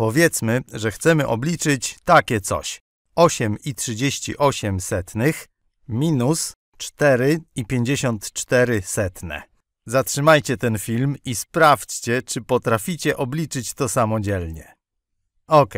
Powiedzmy, że chcemy obliczyć takie coś. 8,38 minus 4,54 setne. Zatrzymajcie ten film i sprawdźcie, czy potraficie obliczyć to samodzielnie. Ok.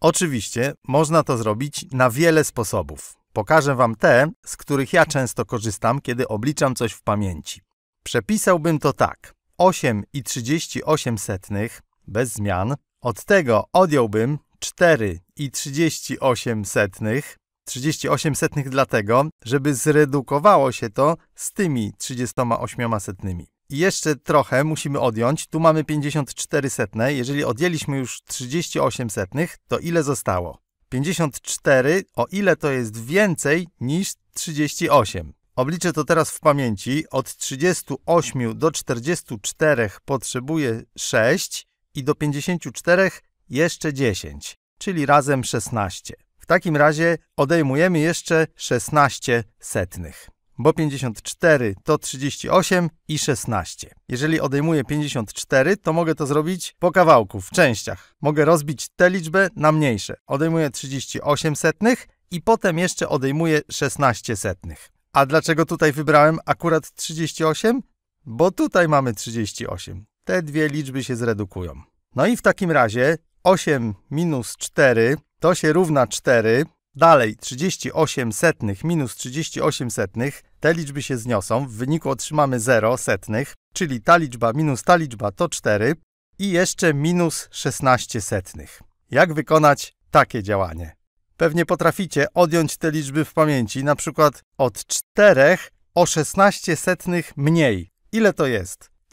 Oczywiście można to zrobić na wiele sposobów. Pokażę Wam te, z których ja często korzystam, kiedy obliczam coś w pamięci. Przepisałbym to tak. 8,38 bez zmian od tego odjąłbym 4 i 38 setnych. 38 setnych dlatego, żeby zredukowało się to z tymi 38 setnymi. I jeszcze trochę musimy odjąć. Tu mamy 54 setne. Jeżeli odjęliśmy już 38 setnych, to ile zostało? 54 o ile to jest więcej niż 38. Obliczę to teraz w pamięci. Od 38 do 44 potrzebuję 6 i do 54 jeszcze 10, czyli razem 16. W takim razie odejmujemy jeszcze 16 setnych, bo 54 to 38 i 16. Jeżeli odejmuję 54, to mogę to zrobić po kawałku, w częściach. Mogę rozbić tę liczbę na mniejsze. Odejmuję 38 setnych i potem jeszcze odejmuję 16 setnych. A dlaczego tutaj wybrałem akurat 38? Bo tutaj mamy 38 te dwie liczby się zredukują. No i w takim razie 8 minus 4 to się równa 4. Dalej 38 setnych minus 38 setnych, te liczby się zniosą, w wyniku otrzymamy 0 setnych, czyli ta liczba minus ta liczba to 4 i jeszcze minus 16 setnych. Jak wykonać takie działanie? Pewnie potraficie odjąć te liczby w pamięci, na przykład od 4 o 16 setnych mniej. Ile to jest?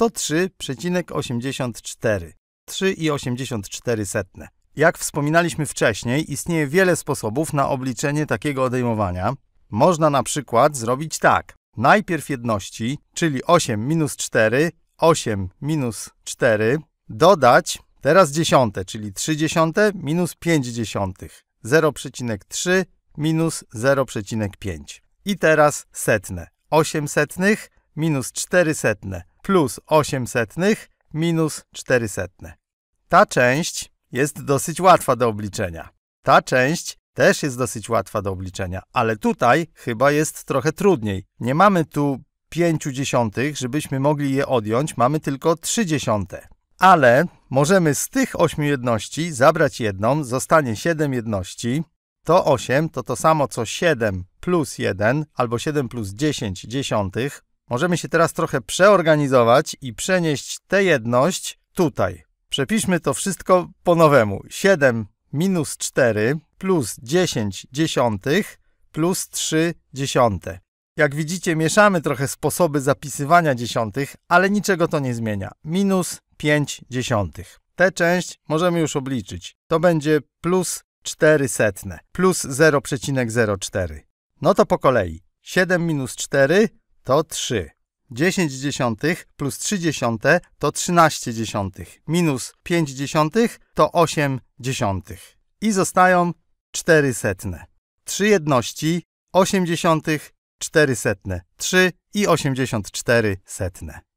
to 3,84. 3,84. Jak wspominaliśmy wcześniej, istnieje wiele sposobów na obliczenie takiego odejmowania. Można na przykład zrobić tak. Najpierw jedności, czyli 8 minus 4, 8 minus 4, dodać teraz dziesiąte, czyli 3 dziesiąte minus 5 dziesiątych. 0,3 minus 0,5. I teraz setne. 8 setnych minus 4 setne plus 800 minus 400. Ta część jest dosyć łatwa do obliczenia. Ta część też jest dosyć łatwa do obliczenia, ale tutaj chyba jest trochę trudniej. Nie mamy tu 5 dziesiątych, żebyśmy mogli je odjąć, mamy tylko 3 dziesiąte. Ale możemy z tych 8 jedności zabrać jedną, zostanie 7 jedności. To 8 to to samo co 7 plus 1 albo 7 plus 10 dziesiątych. Możemy się teraz trochę przeorganizować i przenieść tę jedność tutaj. Przepiszmy to wszystko po nowemu. 7 minus 4 plus 10 dziesiątych plus 3 dziesiąte. Jak widzicie, mieszamy trochę sposoby zapisywania dziesiątych, ale niczego to nie zmienia. Minus 5 dziesiątych. Tę część możemy już obliczyć. To będzie plus 4 setne, plus 0,04. No to po kolei. 7 minus 4 to 3. 10 dziesiątych plus 3 dziesiąte to 13 dziesiątych. Minus 5 dziesiątych to 8 dziesiątych. I zostają 4 setne. 3 jedności, 8 dziesiątych, 4 setne. 3 i 84 setne.